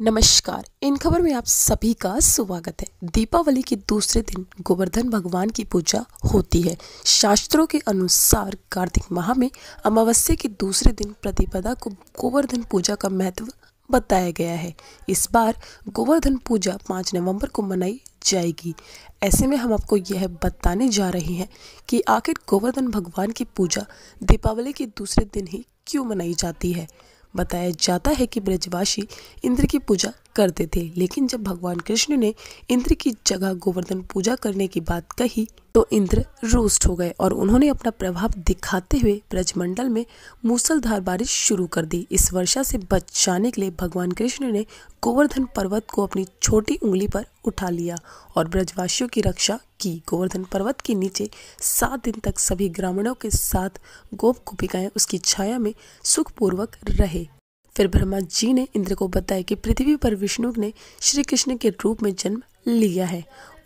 नमस्कार इन खबर में आप सभी का स्वागत है दीपावली के दूसरे दिन गोवर्धन भगवान की पूजा होती है शास्त्रों के अनुसार कार्तिक माह में अमावस्या के दूसरे दिन प्रतिपदा को गोवर्धन पूजा का महत्व बताया गया है इस बार गोवर्धन पूजा पाँच नवंबर को मनाई जाएगी ऐसे में हम आपको यह बताने जा रहे हैं कि आखिर गोवर्धन भगवान की पूजा दीपावली के दूसरे दिन ही क्यों मनाई जाती है बताया जाता है कि ब्रजवासी इंद्र की पूजा करते थे लेकिन जब भगवान कृष्ण ने इंद्र की जगह गोवर्धन पूजा करने की बात कही तो इंद्र रोस्ट हो गए और उन्होंने अपना प्रभाव दिखाते हुए ब्रजमंडल में मूसलधार बारिश शुरू कर दी इस वर्षा से बचाने के लिए भगवान कृष्ण ने गोवर्धन पर्वत को अपनी छोटी उंगली पर उठा लिया और ब्रजवासियों की रक्षा की गोवर्धन पर्वत के नीचे सात दिन तक सभी ग्रामीणों के साथ गोप गोपिकाएं उसकी छाया में सुखपूर्वक रहे फिर ब्रह्मा जी ने इंद्र को बताया कि पृथ्वी पर विष्णु ने श्री कृष्ण के रूप में जन्म लिया है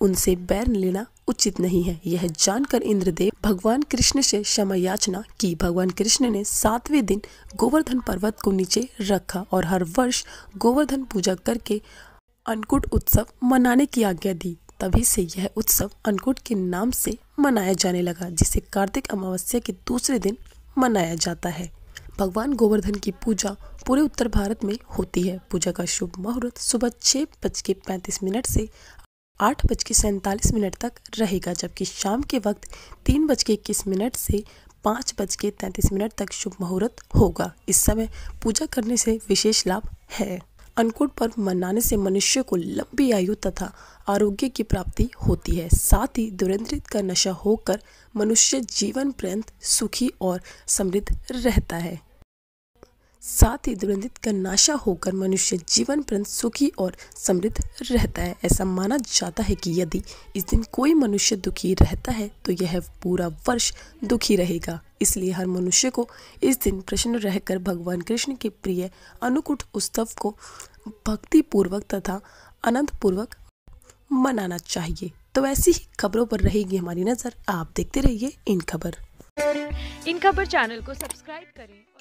उनसे बैर लेना उचित नहीं है यह जानकर इंद्रदेव भगवान कृष्ण से क्षमा याचना की भगवान कृष्ण ने सातवें दिन गोवर्धन पर्वत को नीचे रखा और हर वर्ष गोवर्धन पूजा करके अंकुट उत्सव मनाने की आज्ञा दी तभी से यह उत्सव अंकुट के नाम से मनाया जाने लगा जिसे कार्तिक अमावस्या के दूसरे दिन मनाया जाता है भगवान गोवर्धन की पूजा पूरे उत्तर भारत में होती है पूजा का शुभ मुहूर्त सुबह छः बज के पैंतीस मिनट से आठ बज के सैंतालीस मिनट तक रहेगा जबकि शाम के वक्त तीन बज के इक्कीस मिनट से पाँच बज के तैंतीस मिनट तक शुभ मुहूर्त होगा इस समय पूजा करने से विशेष लाभ है अन्नकूट पर्व मनाने से मनुष्य को लंबी आयु तथा आरोग्य की प्राप्ति होती है साथ ही दुरेंद्रित का नशा होकर मनुष्य जीवन पर्यंत सुखी और समृद्ध रहता है साथ ही दुर्गंधित का नाशा होकर मनुष्य जीवन पर्यंत सुखी और समृद्ध रहता है ऐसा माना जाता है कि यदि इस दिन कोई मनुष्य दुखी रहता है तो यह पूरा वर्ष दुखी रहेगा इसलिए हर मनुष्य को इस दिन प्रसन्न रहकर भगवान कृष्ण के प्रिय अनुकूट उत्सव को भक्ति पूर्वक तथा आनंद पूर्वक मनाना चाहिए तो ऐसी ही खबरों पर रहेगी हमारी नज़र आप देखते रहिए इन खबर इन खबर चैनल को सब्सक्राइब करें